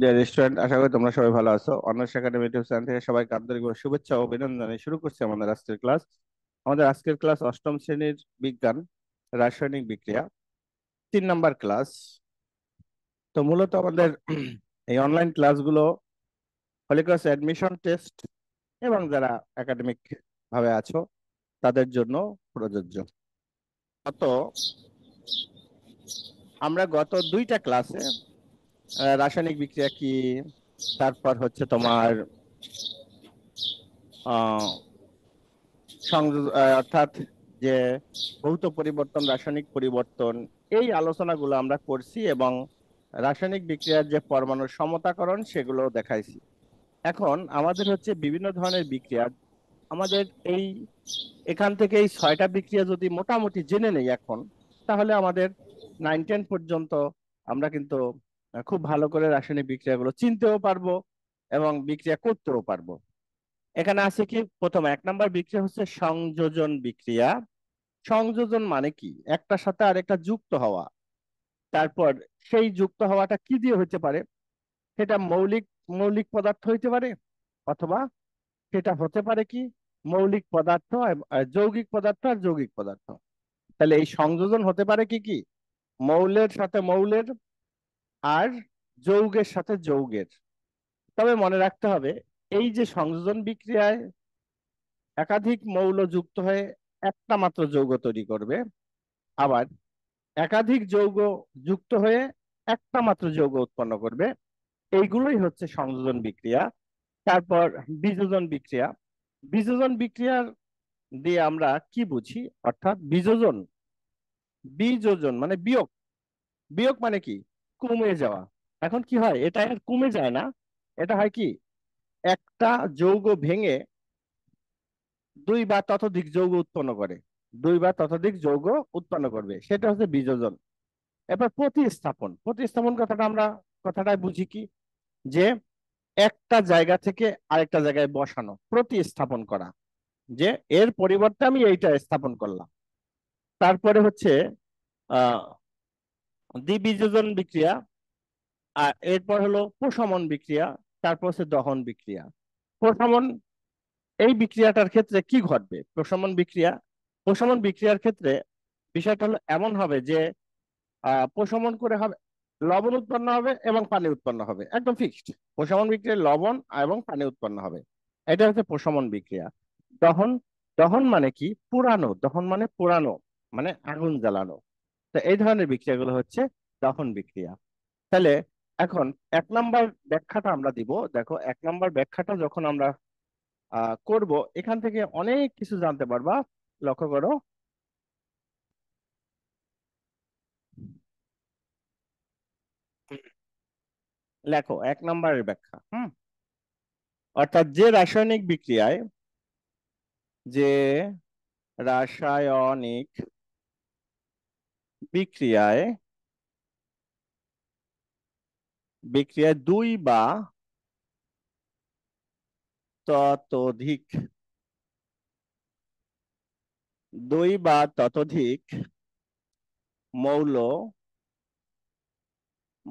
deer restaurant আশা করি তোমরা সবাই ভালো আছো অনার্স একাডেমি ইউটিউব চ্যানেল থেকে সবাইকে আন্তরিক শুভেচ্ছা ও অভিনন্দন শুরু করছে আমাদের আজকের ক্লাস আমাদের আজকের ক্লাস অষ্টম শ্রেণীর বিজ্ঞান রাসায়নিক বিক্রিয়া তিন নাম্বার ক্লাস তো মূলত আমাদের এই অনলাইন ক্লাসগুলো হলিক্রস অ্যাডমিশন টেস্ট এবং যারা একাডেমিক ভাবে আছো তাদের জন্য প্রযোজ্য অত আমরা গত দুইটা ক্লাসে রাসায়নিক বিক্রিয়া কি তারপর হচ্ছে তোমার অর্থাৎ যে ভৌত পরিবর্তন রাসায়নিক পরিবর্তন এই আলোচনাগুলো আমরা করছি এবং রাসায়নিক বিক্রিয়ার যে পরমাণুর সমতাকরণ সেগুলো দেখাইছি এখন আমাদের হচ্ছে বিভিন্ন ধরনের বিক্রিয়া আমাদের এই এখান থেকে এই ছয়টা বিক্রিয়া যদি মোটামুটি জেনে নেই এখন তাহলে আমাদের নাইন টেন পর্যন্ত আমরা কিন্তু খুব ভালো করে রাসায়নিক গুলো চিনতেও পারবো এবং বিক্রিয়া করতেও পারবো এখানে আছে কি প্রথম এক নাম্বার বিক্রিয়া হচ্ছে সংযোজন বিক্রিয়া সংযোজন মানে কি একটার সাথে আরেকটা যুক্ত হওয়া তারপর সেই যুক্ত হওয়াটা কি দিয়ে হইতে পারে সেটা মৌলিক মৌলিক পদার্থ হইতে পারে অথবা সেটা হতে পারে কি মৌলিক পদার্থ যৌগিক পদার্থ আর যৌগিক পদার্থ তাহলে এই সংযোজন হতে পারে কি কি মৌলের সাথে মৌলের আর যৌগের সাথে যৌগের তবে মনে রাখতে হবে এই যে সংযোজন বিক্রিয়ায় একাধিক মৌল যুক্ত হয়ে একটা মাত্র যৌগ তৈরি করবে আবার একাধিক যৌগ যুক্ত হয়ে একটা মাত্র যৌগ উৎপন্ন করবে এইগুলোই হচ্ছে সংযোজন বিক্রিয়া তারপর বিযোজন বিক্রিয়া বিযোজন বিক্রিয়ার দিয়ে আমরা কি বুঝি অর্থাৎ বিযোজন বিযোজন মানে বিয়োগ বিয়োগ মানে কি কমে যাওয়া এখন কি হয় এটা আর কমে যায় না এটা হয় কি একটা যৌগ ভেঙে দুই বা ততোধিক যৌগ উৎপন্ন করে দুই বা ততোধিক যৌগ উৎপন্ন করবে সেটা হচ্ছে বিযোজন এবার প্রতিস্থাপন প্রতিস্থাপন কথাটা আমরা কথাটাই বুঝি কি যে একটা জায়গা থেকে আরেকটা জায়গায় বসানো প্রতিস্থাপন করা যে এর পরিবর্তে আমি এইটা স্থাপন করলাম তারপরে হচ্ছে আহ দ্বিবিযোজন বিক্রিয়া আর এরপর হলো প্রশমন বিক্রিয়া তারপর হচ্ছে দহন বিক্রিয়া প্রশমন এই বিক্রিয়াটার ক্ষেত্রে কি ঘটবে প্রশমন বিক্রিয়া প্রশমন বিক্রিয়ার ক্ষেত্রে বিষয়টা হলো এমন হবে যে প্রশমন করে হবে লবণ উৎপন্ন হবে এবং পানি উৎপন্ন হবে একদম ফিক্সড প্রশমন বিক্রিয়ায় লবণ এবং পানি উৎপন্ন হবে এটা হচ্ছে প্রশমন বিক্রিয়া দহন দহন মানে কি পুরানো দহন মানে পুরানো মানে আগুন জ্বালানো তা এই ধরনের বিক্রিয়াগুলো হচ্ছে দহন বিক্রিয়া তাহলে এখন এক নাম্বার ব্যাখ্যাটা আমরা দিব দেখো এক নাম্বার ব্যাখ্যাটা যখন আমরা করব এখান থেকে অনেক কিছু জানতে পারবা লক্ষ্য করো লেখো এক নাম্বারের ব্যাখ্যা হুম অর্থাৎ যে রাসায়নিক বিক্রিয়ায় যে রাসায়নিক বিক্রিয়ায় বিক্রিয়ায় দুই বা ততোধিক দুই বা ততোধিক মৌল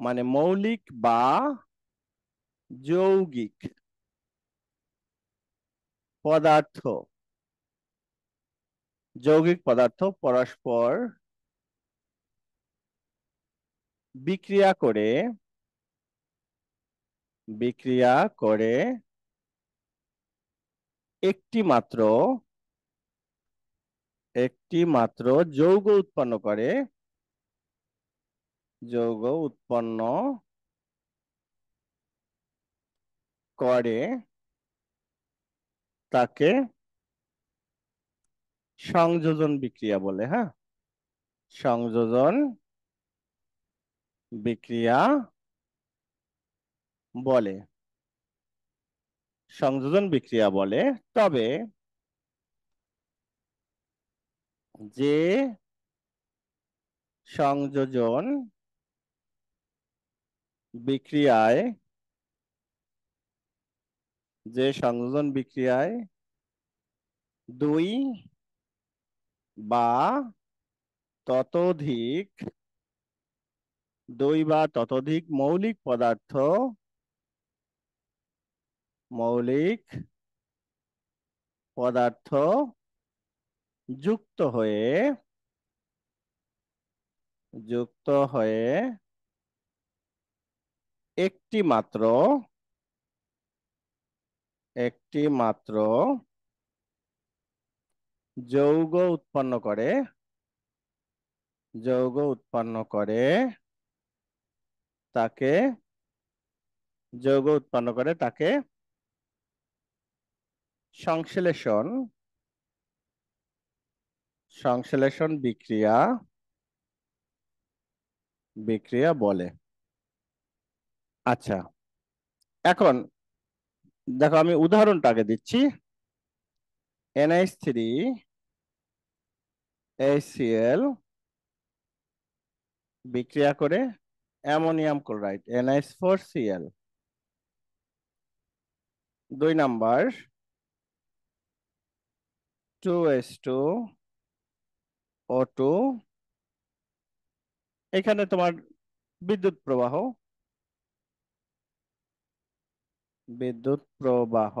মানে মৌলিক বা যৌগিক পদার্থ যৌগিক পদার্থ পরস্পর বিক্রিয়া করে বিক্রিয়া করে একটি মাত্র একটি মাত্র যৌগ উৎপন্ন করে যৌগ উৎপন্ন করে তাকে সংযোজন বিক্রিয়া বলে হ্যাঁ সংযোজন বিক্রিয়া বলে সংযোজন বিক্রিয়া বলে তবে যে সংযোজন বিক্রিয়ায় যে সংযোজন বিক্রিয়ায় দুই বা ততোধিক দুই বা ততোধিক মৌলিক পদার্থ মৌলিক পদার্থ যুক্ত হয়ে যুক্ত হয়ে একটি মাত্র একটি মাত্র যৌগ উৎপন্ন করে যৌগ উৎপন্ন করে তাকে যৌগ উৎপন্ন করে তাকে সংশ্লেষণ সংশ্লেষণ বিক্রিয়া বিক্রিয়া বলে আচ্ছা এখন দেখো আমি উদাহরণটা আগে দিচ্ছি এনআইস থ্রি এসিএল বিক্রিয়া করে ammonium chloride NS four CL দুই number two S two O two এখানে তোমার বিদ্যুৎ প্রবাহ বিদ্যুৎ প্রবাহ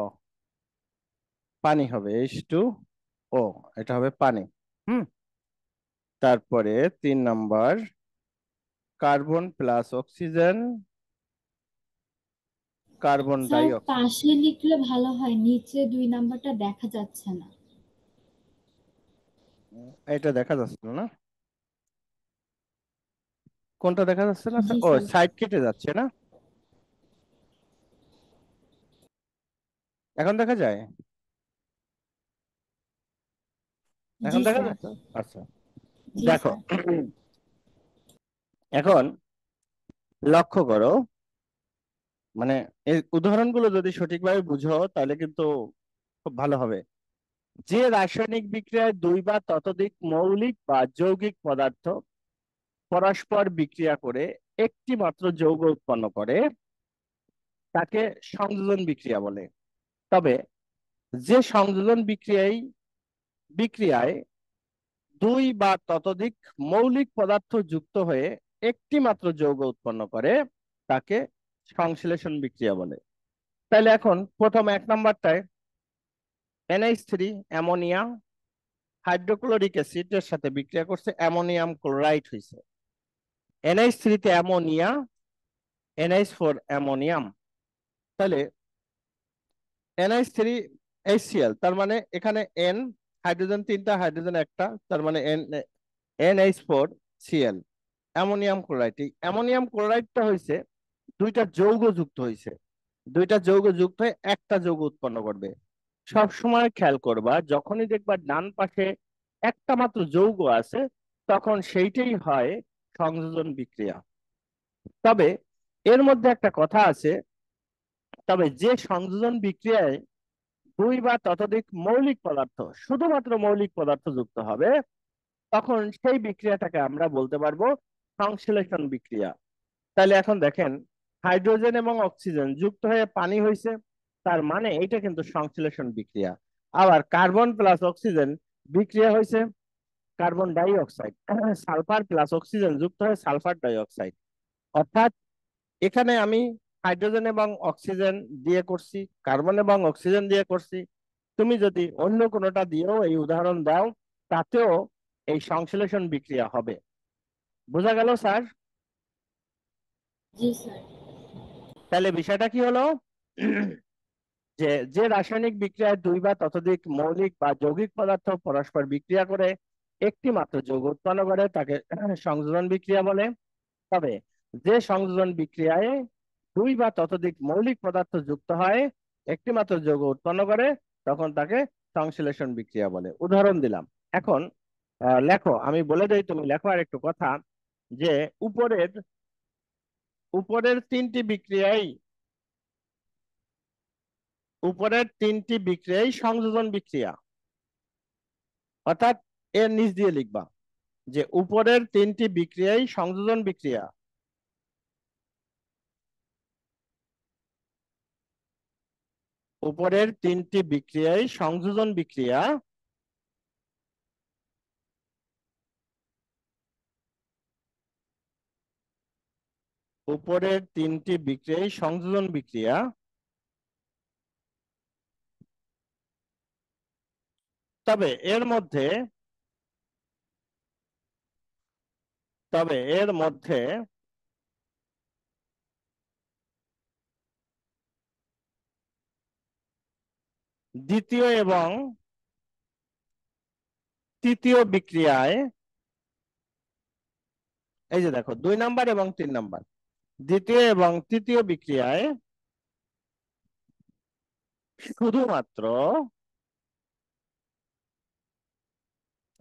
পানি হবে এইচ টু ও এটা হবে পানি হুম তারপরে তিন number carbon plus oxygen carbon ডাই পাশে লিখলে ভালো হয় নিচে দুই নাম্বারটা দেখা যাচ্ছে না এটা দেখা যাচ্ছে না কোনটা দেখা যাচ্ছে না ও সাইড কেটে যাচ্ছে না এখন দেখা যায় এখন দেখা যাচ্ছে আচ্ছা দেখো এখন লক্ষ্য করো মানে এই উদাহরণগুলো যদি সঠিকভাবে বুঝো তাহলে কিন্তু খুব ভালো হবে যে রাসায়নিক বিক্রিয়ায় দুই বা ততোধিক মৌলিক বা যৌগিক পদার্থ পরস্পর বিক্রিয়া করে একটি মাত্র যৌগ উৎপন্ন করে তাকে সংযোজন বিক্রিয়া বলে তবে যে সংযোজন বিক্রিয়ায় বিক্রিয়ায় দুই বা ততোধিক মৌলিক পদার্থ যুক্ত হয়ে একটি মাত্র যৌগ উৎপন্ন করে তাকে সংশ্লেষণ বিক্রিয়া বলে তাহলে এখন প্রথম এক নাম্বারটায় এনএইচ থ্রি অ্যামোনিয়া হাইড্রোক্লোরিক অ্যাসিডের সাথে বিক্রিয়া করছে অ্যামোনিয়াম ক্লোরাইড হয়েছে এনএইচ থ্রিতে অ্যামোনিয়া এনএইচ ফোর অ্যামোনিয়াম তাহলে এনএইচ থ্রি এইচসিএল তার মানে এখানে এন হাইড্রোজেন তিনটা হাইড্রোজেন একটা তার মানে N NH four Cl ammonium chloride এই অ্যামোনিয়াম ক্লোরাইডটা হয়েছে দুইটা যৌগ যুক্ত হয়েছে দুইটা যৌগ যুক্ত হয়ে একটা যৌগ উৎপন্ন করবে সব সময় খেয়াল করবা যখনই দেখবা ডান পাশে একটা মাত্র যৌগ আছে তখন সেইটাই হয় সংযোজন বিক্রিয়া তবে এর মধ্যে একটা কথা আছে তবে যে সংযোজন বিক্রিয়ায় দুই বা ততোধিক মৌলিক পদার্থ শুধুমাত্র মৌলিক পদার্থ যুক্ত হবে তখন সেই বিক্রিয়াটাকে আমরা বলতে পারবো সংশ্লেষণ বিক্রিয়া তাহলে এখন দেখেন হাইড্রোজেন এবং অক্সিজেন যুক্ত হয়ে পানি হয়েছে তার মানে এটা কিন্তু সংশ্লেষণ বিক্রিয়া আবার কার্বন প্লাস অক্সিজেন বিক্রিয়া হয়েছে carbon dioxide sulphur plus oxygen যুক্ত হয়ে সালফার ডাই অক্সাইড অর্থাৎ এখানে আমি হাইড্রোজেন এবং অক্সিজেন দিয়ে করছি কার্বন এবং অক্সিজেন দিয়ে করছি তুমি যদি অন্য কোনোটা দিয়েও এই উদাহরণ দাও তাতেও এই সংশ্লেষণ বিক্রিয়া হবে বোঝা গেল স্যার তাহলে বিষয়টা কি হলো যে যে রাসায়নিক বিক্রিয়ায় দুই বা ততোধিক মৌলিক বা যৌগিক পদার্থ পরস্পর বিক্রিয়া করে একটি মাত্র যৌগ উৎপন্ন করে তাকে সংযোজন বিক্রিয়া বলে তবে যে সংযোজন বিক্রিয়ায় দুই বা ততোধিক মৌলিক পদার্থ যুক্ত হয় একটি মাত্র যৌগ উৎপন্ন করে তখন তাকে সংশ্লেষণ বিক্রিয়া বলে উদাহরণ দিলাম এখন লেখো আমি বলে দেই তুমি লেখো আর একটু কথা যে উপরের উপরের তিনটি বিক্রিয়াই উপরের তিনটি বিক্রিয়াই সংযোজন বিক্রিয়া অর্থাৎ এর নিচ দিয়ে লিখবা যে উপরের তিনটি বিক্রিয়াই সংযোজন বিক্রিয়া উপরের তিনটি বিক্রিয়াই সংযোজন বিক্রিয়া উপরের তিনটি বিক্রিয়ায় সংযোজন বিক্রিয়া তবে এর মধ্যে তবে এর মধ্যে দ্বিতীয় এবং তৃতীয় বিক্রিয়ায় এই যে দেখো দুই নাম্বার এবং তিন নাম্বার দ্বিতীয় এবং তৃতীয় বিক্রিয়ায় শুধুমাত্র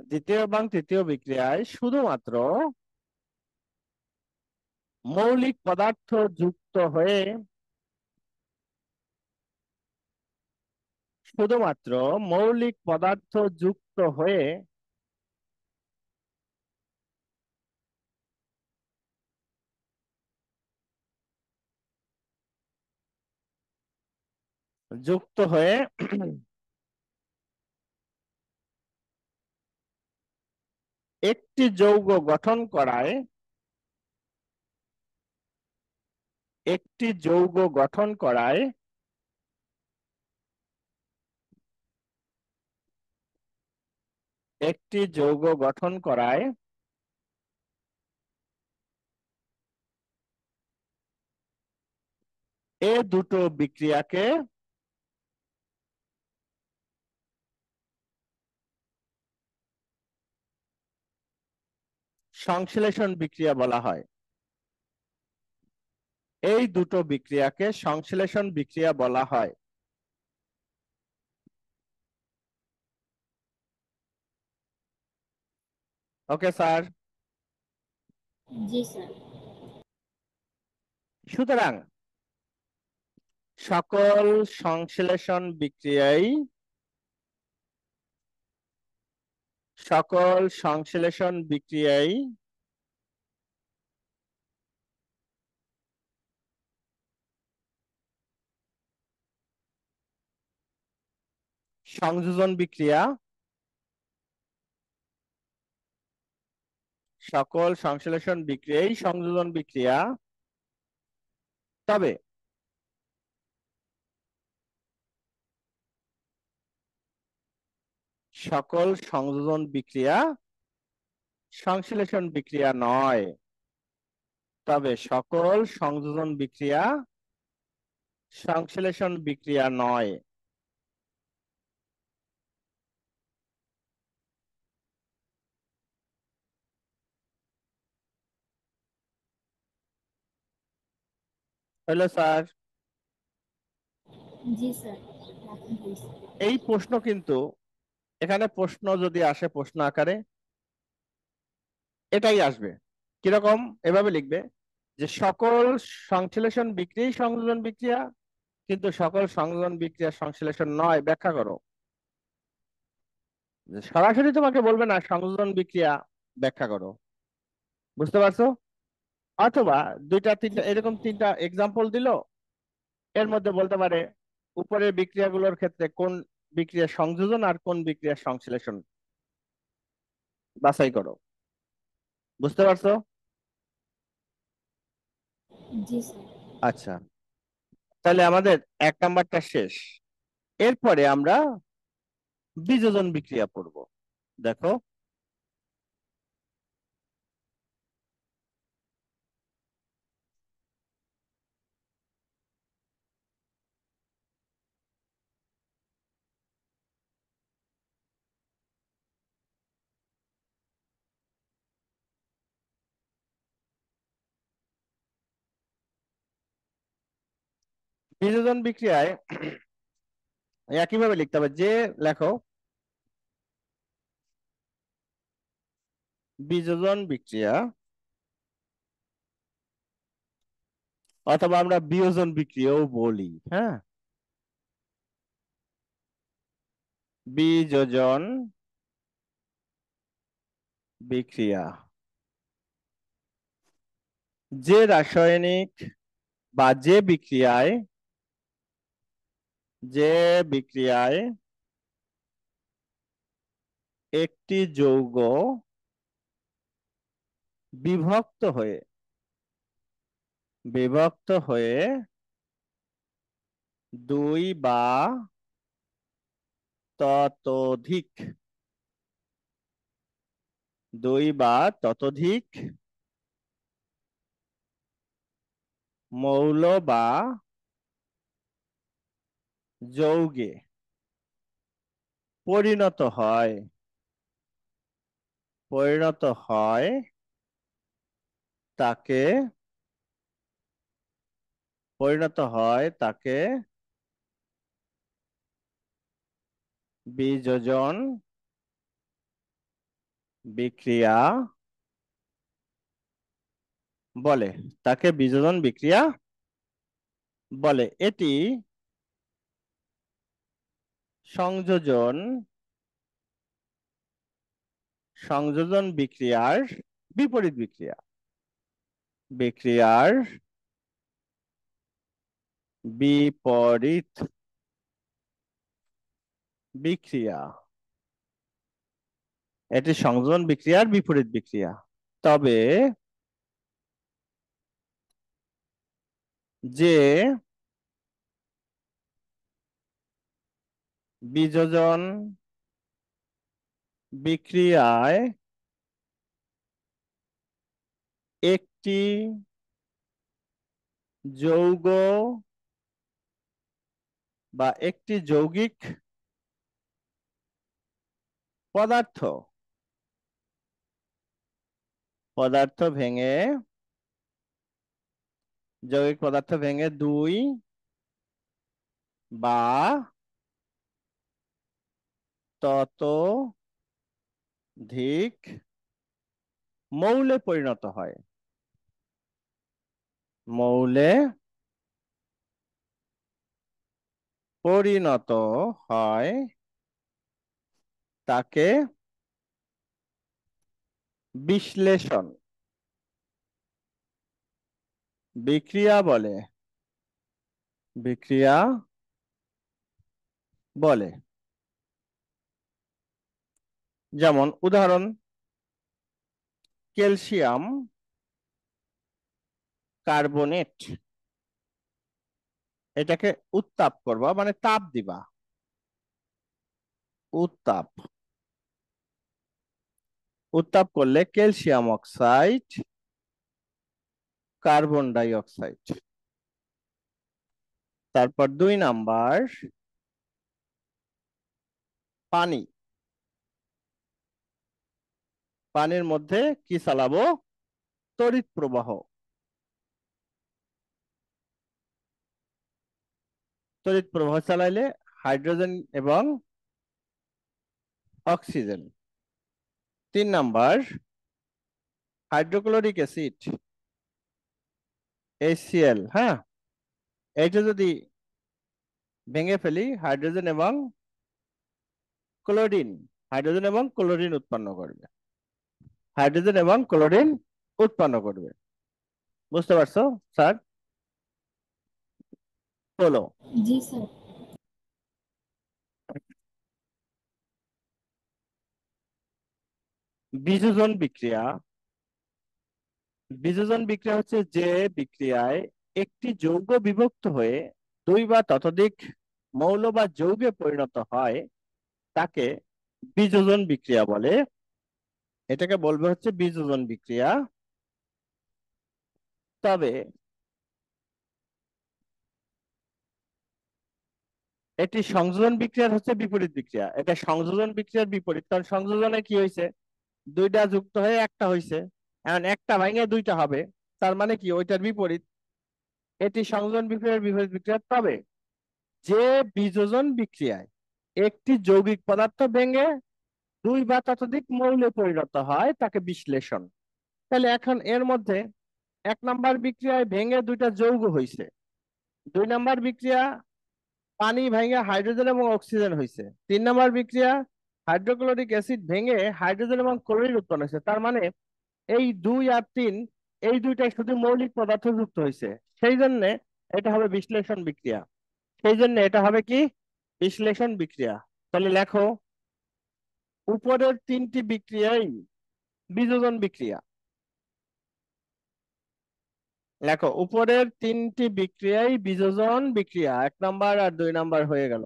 দ্বিতীয় এবং তৃতীয় বিক্রিয়ায় শুধুমাত্র মৌলিক পদার্থ যুক্ত হয়ে শুধুমাত্র মৌলিক পদার্থ যুক্ত হয়ে যুক্ত হয়ে একটি যৌগ গঠন করায় একটি যৌগ গঠন করায় একটি যৌগ গঠন করায় এ দুটো বিক্রিয়াকে সংশ্লেষণ বিক্রিয়া বলা হয় এই দুটো বিক্রিয়াকে সংশ্লেষণ বিক্রিয়া বলা হয় ওকে স্যার সুতরাং সকল সংশ্লেষণ বিক্রিয়াই সকল সংশ্লেষণ বিক্রিয়ায় সংযোজন বিক্রিয়া সকল সংশ্লেষণ বিক্রিয়ায় সংযোজন বিক্রিয়া তবে সকল সংযোজন বিক্রিয়া সংশ্লেষণ বিক্রিয়া নয় তবে সকল সংযোজন বিক্রিয়া সংশ্লেষণ বিক্রিয়া নয় হ্যালো স্যার এই প্রশ্ন কিন্তু এখানে প্রশ্ন যদি আসে প্রশ্ন আকারে এটাই আসবে কিরকম এভাবে লিখবে যে সকল সংশ্লেষণ বিক্রি সংযোজন বিক্রিয়া কিন্তু সকল সংযোজন বিক্রিয়া সংশ্লেষণ নয় ব্যাখ্যা করো সরাসরি তোমাকে বলবে না সংযোজন বিক্রিয়া ব্যাখ্যা করো বুঝতে পারছো অথবা দুইটা তিনটা এরকম তিনটা এক্সাম্পল দিল এর মধ্যে বলতে পারে উপরের বিক্রিয়াগুলোর ক্ষেত্রে কোন বিক্রিয়া সংযোজন আর কোন বিক্রিয়া সংশ্লেষণ বাছাই করো বুঝতে পারছো আচ্ছা তাহলে আমাদের এক নাম্বারটা শেষ এরপরে আমরা বিযোজন বিক্রিয়া পড়ব দেখো বিযোজন বিক্রিয়ায় একইভাবে লিখতে হবে যে লেখো বিযোজন বিক্রিয়া অথবা আমরা বিয়োজন বিক্রিয়াও বলি হ্যাঁ বিযোজন বিক্রিয়া যে রাসায়নিক বা যে বিক্রিয়ায় যে বিক্রিয়ায় একটি যৌগ বিভক্ত হয়ে বিভক্ত হয়ে দুই বা ততোধিক দুই বা ততোধিক মৌল বা যৌগে পরিণত হয় পরিণত হয় তাকে পরিণত হয় তাকে বিযোজন বিক্রিয়া বলে তাকে বিযোজন বিক্রিয়া বলে এটি সংযোজন সংযোজন বিক্রিয়ার বিপরীত বিক্রিয়া বিক্রিয়ার বিপরীত বিক্রিয়া এটি সংযোজন বিক্রিয়ার বিপরীত বিক্রিয়া তবে যে বিযোজন বিক্রিয়ায় একটি যৌগ বা একটি যৌগিক পদার্থ পদার্থ ভেঙে যৌগিক পদার্থ ভেঙে দুই বা ততধিক মৌলে পরিণত হয় মৌলে পরিণত হয় তাকে বিশ্লেষণ বিক্রিয়া বলে বিক্রিয়া বলে যেমন উদাহরণ ক্যালসিয়াম কার্বনেট এটাকে উত্তাপ করবা মানে তাপ দিবা উত্তাপ উত্তাপ করলে calcium oxide carbon dioxide তারপর দুই নাম্বার পানি পানির মধ্যে কি চালাবো তড়িৎ প্রবাহ তড়িৎ প্রবাহ চালাইলে হাইড্রোজেন এবং অক্সিজেন তিন নাম্বার হাইড্রোক্লোরিক অ্যাসিড এসিএল হ্যাঁ এইটা যদি ভেঙে ফেলি হাইড্রোজেন এবং ক্লোরিন হাইড্রোজেন এবং ক্লোরিন উৎপন্ন করবে হাইড্রোজেন এবং ক্লোরিন উৎপন্ন করবে বুঝতে পারছো স্যার বলো বিযোজন বিক্রিয়া বিযোজন বিক্রিয়া হচ্ছে যে বিক্রিয়ায় একটি যৌগ বিভক্ত হয়ে দুই বা ততোধিক মৌল বা যৌগে পরিণত হয় তাকে বিযোজন বিক্রিয়া বলে এটাকে বলবে হচ্ছে বিযোজন বিক্রিয়া তবে এটি সংযোজন বিক্রিয়ার হচ্ছে বিপরীত বিক্রিয়া এটা সংযোজন বিক্রিয়ার বিপরীত কারণ সংযোজনে কি হয়েছে দুইটা যুক্ত হয়ে একটা হয়েছে এখন একটা ভাঙে দুইটা হবে তার মানে কি ওইটার বিপরীত এটি সংযোজন বিক্রিয়ার বিপরীত বিক্রিয়া তবে যে বিযোজন বিক্রিয়ায় একটি যৌগিক পদার্থ ভেঙে দুই বা ততোধিক মৌলে পরিণত হয় তাকে বিশ্লেষণ তাহলে এখন এর মধ্যে এক নাম্বার বিক্রিয়ায় ভেঙে দুইটা যৌগ হইছে দুই নাম্বার বিক্রিয়া পানি ভেঙে হাইড্রোজেন এবং অক্সিজেন হইছে তিন নাম্বার বিক্রিয়া হাইড্রোক্লোরিক অ্যাসিড ভেঙে হাইড্রোজেন এবং ক্লোরিন উৎপন্ন হয়েছে তার মানে এই দুই আর তিন এই দুইটা শুধু মৌলিক পদার্থ যুক্ত হয়েছে সেই জন্য এটা হবে বিশ্লেষণ বিক্রিয়া সেই জন্য এটা হবে কি বিশ্লেষণ বিক্রিয়া তাহলে লেখো উপরের তিনটি বিক্রিয়াই বিযোজন বিক্রিয়া দেখো উপরের তিনটি বিক্রিয়াই বিযোজন বিক্রিয়া এক নাম্বার আর দুই নাম্বার হয়ে গেল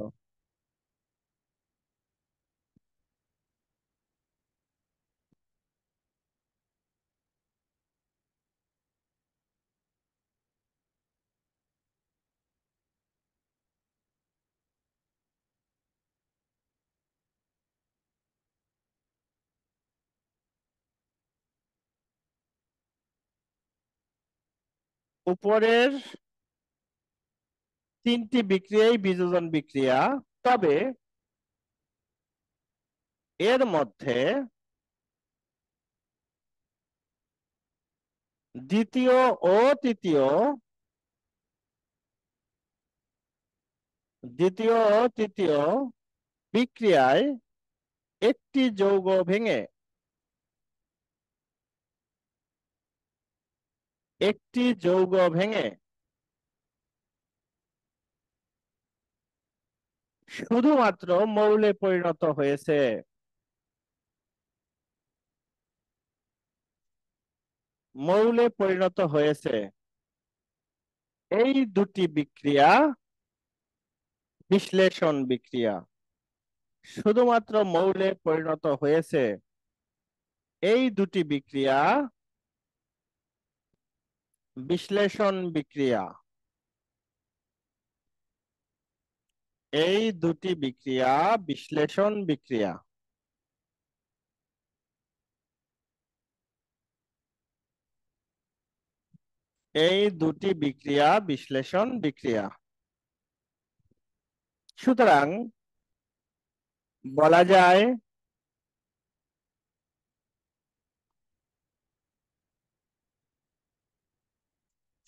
উপরের তিনটি বিক্রিয়াই বিযোজন বিক্রিয়া তবে এর মধ্যে দ্বিতীয় ও তৃতীয় দ্বিতীয় ও তৃতীয় বিক্রিয়ায় একটি যৌগ ভেঙে একটি যৌগ ভেঙে শুধুমাত্র মৌলে পরিণত হয়েছে মৌলে পরিণত হয়েছে এই দুটি বিক্রিয়া বিশ্লেষণ বিক্রিয়া শুধুমাত্র মৌলে পরিণত হয়েছে এই দুটি বিক্রিয়া বিশ্লেষণ বিক্রিয়া এই দুটি বিক্রিয়া বিশ্লেষণ বিক্রিয়া এই দুটি বিক্রিয়া বিশ্লেষণ বিক্রিয়া সুতরাং বলা যায়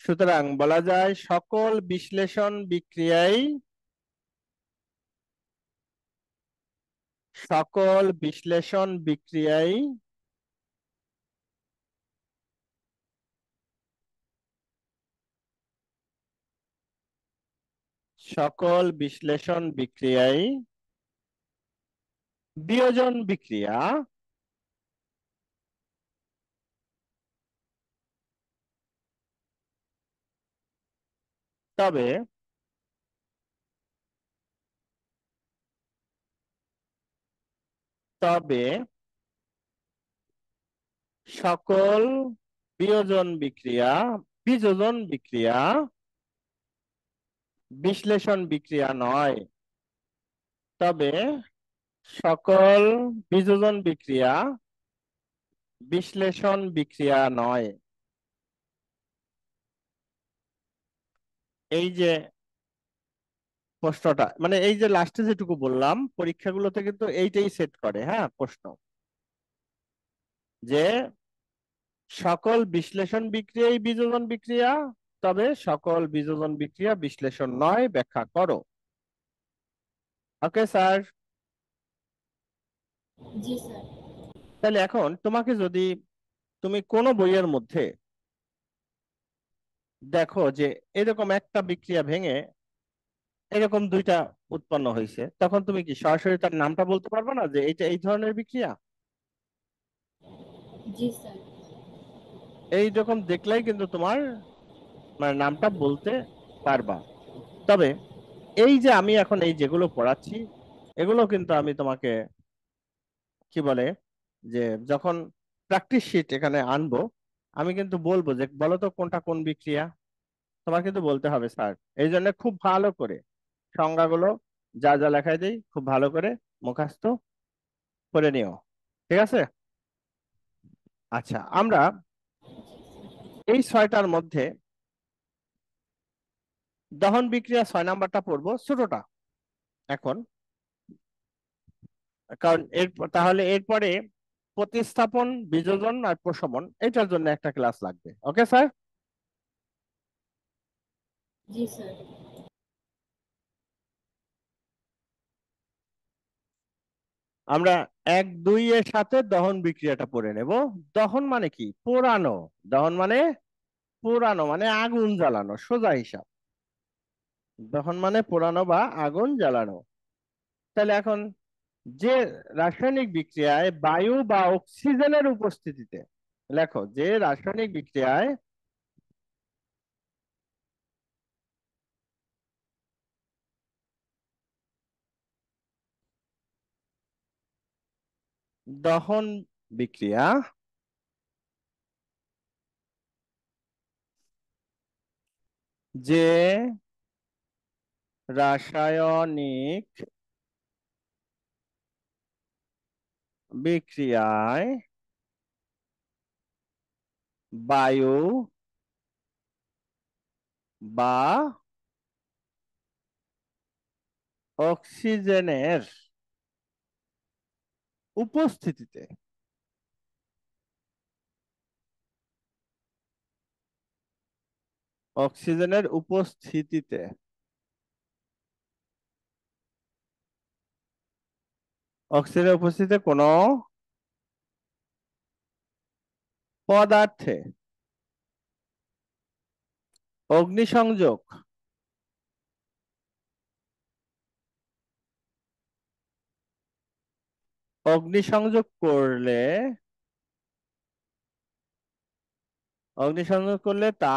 সুতরাং বলা যায় সকল বিশ্লেষণ বিক্রিয়াই সকল বিশ্লেষণ বিক্রিয়াই সকল বিশ্লেষণ বিক্রিয়াই বিয়োজন বিক্রিয়া তবে তবে সকল বিয়োজন বিক্রিয়া বিযোজন বিক্রিয়া বিশ্লেষণ বিক্রিয়া নয় তবে সকল বিযোজন বিক্রিয়া বিশ্লেষণ বিক্রিয়া নয় এই যে প্রশ্নটা মানে এই যে লাস্টে যেটুকু বললাম পরীক্ষাগুলোতে কিন্তু এইটাই সেট করে হ্যাঁ প্রশ্ন যে সকল বিশ্লেষণ বিক্রিয়াই বিযোজন বিক্রিয়া তবে সকল বিযোজন বিক্রিয়া বিশ্লেষণ নয় ব্যাখ্যা করো ওকে স্যার তাহলে এখন তোমাকে যদি তুমি কোনো বইয়ের মধ্যে দেখো যে এরকম একটা বিক্রিয়া ভেঙে এরকম দুইটা উৎপন্ন হয়েছে তখন তুমি কি সরাসরি তার নামটা বলতে পারবে না যে এটা এই ধরনের বিক্রিয়া এই রকম দেখলেই কিন্তু তোমার মানে নামটা বলতে পারবা তবে এই যে আমি এখন এই যেগুলো পড়াচ্ছি এগুলো কিন্তু আমি তোমাকে কি বলে যে যখন প্র্যাকটিস শিট এখানে আনবো আমি কিন্তু বলবো যে বলো তো কোনটা কোন বিক্রিয়া তোমার কিন্তু বলতে হবে স্যার এই জন্য খুব ভালো করে সংজ্ঞাগুলো যা যা লেখাই দিই খুব ভালো করে মুখস্থ করে নিও ঠিক আছে আচ্ছা আমরা এই ছয়টার মধ্যে দহন বিক্রিয়া ছয় নাম্বারটা পড়বো ছোটটা এখন কারণ এর তাহলে এরপরে প্রতিস্থাপন বিযোজন আর প্রশমন এটার জন্য একটা ক্লাস লাগবে ওকে স্যার আমরা এক দুই এর সাথে দহন বিক্রিয়াটা পড়ে নেব দহন মানে কি পোড়ানো দহন মানে পোড়ানো মানে আগুন জ্বালানো সোজা হিসাব দহন মানে পোড়ানো বা আগুন জ্বালানো তাহলে এখন যে রাসায়নিক বিক্রিয়ায় বায়ু বা অক্সিজেনের উপস্থিতিতে লেখো যে রাসায়নিক বিক্রিয়ায় দহন বিক্রিয়া যে রাসায়নিক বিক্রিয়ায় বায়ু বা অক্সিজেনের উপস্থিতিতে অক্সিজেনের উপস্থিতিতে অক্সিজেন উপস্থিত কোনো পদার্থে অগ্নিসংযোগ অগ্নিসংযোগ করলে অগ্নিসংযোগ করলে তা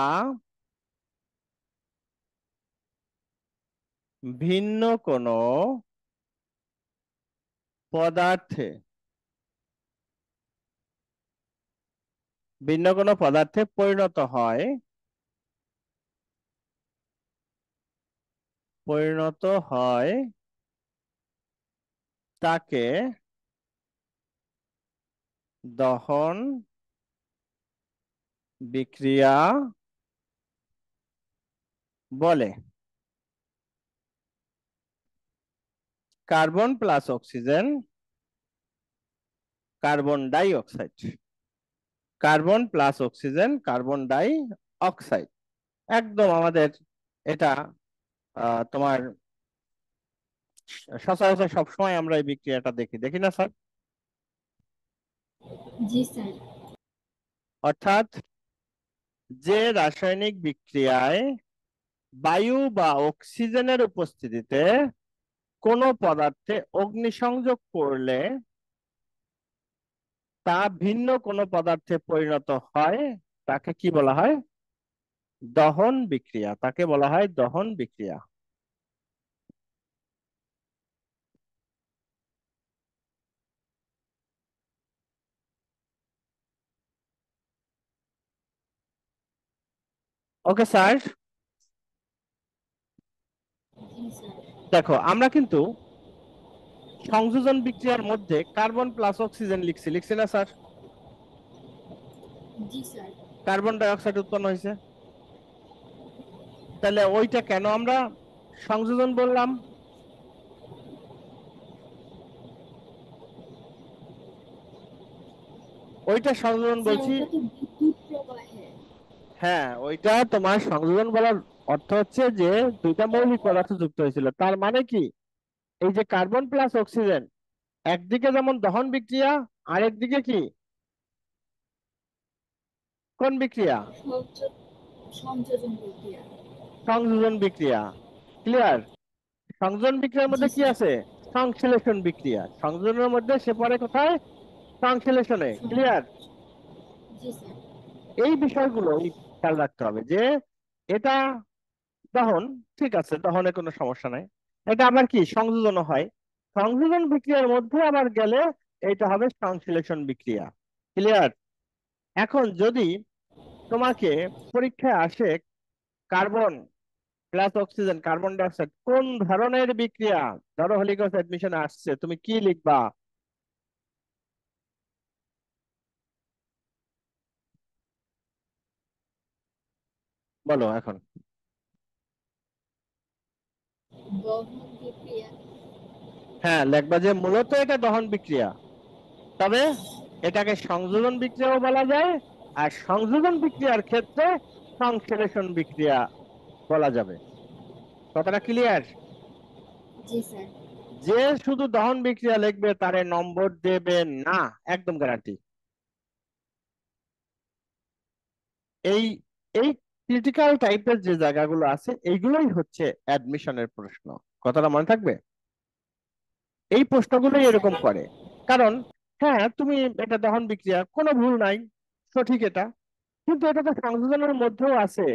ভিন্ন কোনো পদার্থে ভিন্ন কোন পদার্থে পরিণত হয় পরিণত হয় তাকে দহন বিক্রিয়া বলে carbon plus oxygen carbon dioxide carbon plus oxygen carbon dioxide একদম আমাদের এটা তোমার সচরাচর সবসময় আমরা এই বিক্রিয়াটা দেখি দেখি না স্যার স্যার অর্থাৎ যে রাসায়নিক বিক্রিয়ায় বায়ু বা অক্সিজেনের উপস্থিতিতে কোনো পদার্থে অগ্নিসংযোগ করলে তা ভিন্ন কোনো পদার্থে পরিণত হয় তাকে কি বলা হয় দহন বিক্রিয়া তাকে বলা হয় দহন বিক্রিয়া ওকে স্যার দেখো আমরা কিন্তু সংযোজন বিক্রিয়ার মধ্যে কার্বন প্লাস অক্সিজেন লিখছি লিখছি না sir sir carbon dioxide উৎপন্ন হয়েছে তাহলে ওইটা কেন আমরা সংযোজন বললাম ওইটা সংযোজন বলছি হ্যাঁ ওইটা তোমার সংযোজন বলার অর্থ হচ্ছে যে দুইটা মৌলিক পদার্থ যুক্ত হয়েছিল তার মানে কি এই যে কার্বন প্লাস অক্সিজেন একদিকে যেমন দহন বিক্রিয়া আর একদিকে কি কোন বিক্রিয়া সংযোজন বিক্রিয়া ক্লিয়ার সংযোজন বিক্রিয়ার মধ্যে কি আছে সংশ্লেষণ বিক্রিয়া সংযোজনের মধ্যে সে পরে কোথায় সংশ্লেষণে ক্লিয়ার এই বিষয়গুলো খেয়াল রাখতে হবে যে এটা দহন ঠিক আছে দহনে কোনো সমস্যা নাই এটা আবার কি সংযোজন হয় সংযোজন বিক্রিয়ার মধ্যে আবার গেলে এটা হবে সংশ্লেষণ বিক্রিয়া ক্লিয়ার এখন যদি তোমাকে পরীক্ষায় আসে carbon plus oxygen carbon dioxide কোন ধরনের বিক্রিয়া ধরো হলিকস অ্যাডমিশন আসছে তুমি কি লিখবা বলো এখন হ্যাঁ লেখবা যে মূলত এটা দহন বিক্রিয়া তবে এটাকে সংযোজন বিক্রিয়াও বলা যায় আর সংযোজন বিক্রিয়ার ক্ষেত্রে সংশ্লেষণ বিক্রিয়া বলা যাবে কথাটা ক্লিয়ার যে শুধু দহন বিক্রিয়া লিখবে তারে নম্বর দেবে না একদম গ্যারান্টি এই এই ক্রিটিক্যাল টাইপের যে জায়গাগুলো আছে এইগুলোই হচ্ছে অ্যাডমিশনের প্রশ্ন কথাটা মনে থাকবে এই প্রশ্নগুলোই এরকম করে কারণ হ্যাঁ তুমি এটা দহন বিক্রিয়া কোনো ভুল নাই সঠিক এটা কিন্তু এটা তো সংযোজনের মধ্যেও আছে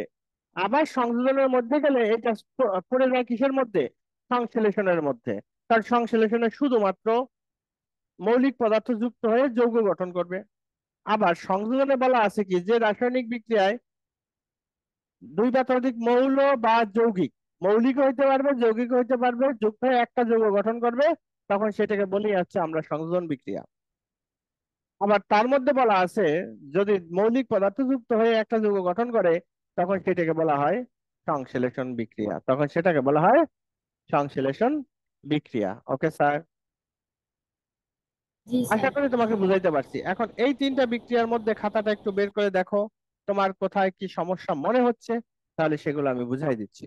আবার সংযোজনের মধ্যে গেলে এটা পড়ে যায় কিসের মধ্যে সংশ্লেষণের মধ্যে তার সংশ্লেষণে শুধুমাত্র মৌলিক পদার্থ যুক্ত হয়ে যৌগ গঠন করবে আবার সংযোজনে বলা আছে কি যে রাসায়নিক বিক্রিয়ায় দুই বা ততোধিক মৌল বা যৌগিক মৌলিক হইতে পারবে যৌগিক হইতে পারবে যুক্ত হয়ে একটা যৌগ গঠন করবে তখন সেটাকে বলি হচ্ছে আমরা সংযোজন বিক্রিয়া আবার তার মধ্যে বলা আছে যদি মৌলিক পদার্থ যুক্ত হয়ে একটা যৌগ গঠন করে তখন সেটাকে বলা হয় সংশ্লেষণ বিক্রিয়া তখন সেটাকে বলা হয় সংশ্লেষণ বিক্রিয়া ওকে স্যার আশা করি তোমাকে বুঝাইতে পারছি এখন এই তিনটা বিক্রিয়ার মধ্যে খাতাটা একটু বের করে দেখো তোমার কোথায় কি সমস্যা মনে হচ্ছে তাহলে সেগুলো আমি বুঝাই দিচ্ছি